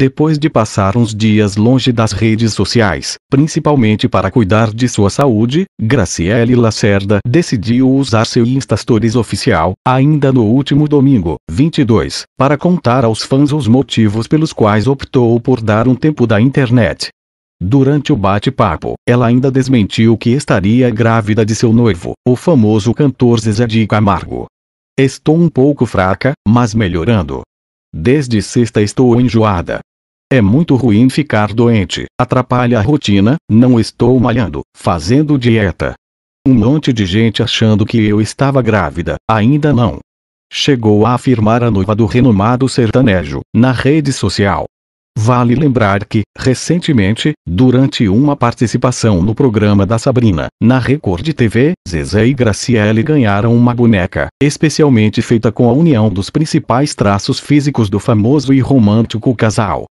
depois de passar uns dias longe das redes sociais, principalmente para cuidar de sua saúde, Graciele Lacerda decidiu usar seu Insta Stories oficial, ainda no último domingo, 22, para contar aos fãs os motivos pelos quais optou por dar um tempo da internet. Durante o bate-papo, ela ainda desmentiu que estaria grávida de seu noivo, o famoso cantor Zezé de Camargo. Estou um pouco fraca, mas melhorando. Desde sexta estou enjoada, é muito ruim ficar doente, atrapalha a rotina, não estou malhando, fazendo dieta. Um monte de gente achando que eu estava grávida, ainda não. Chegou a afirmar a noiva do renomado sertanejo, na rede social. Vale lembrar que, recentemente, durante uma participação no programa da Sabrina, na Record TV, Zezé e Graciele ganharam uma boneca, especialmente feita com a união dos principais traços físicos do famoso e romântico casal.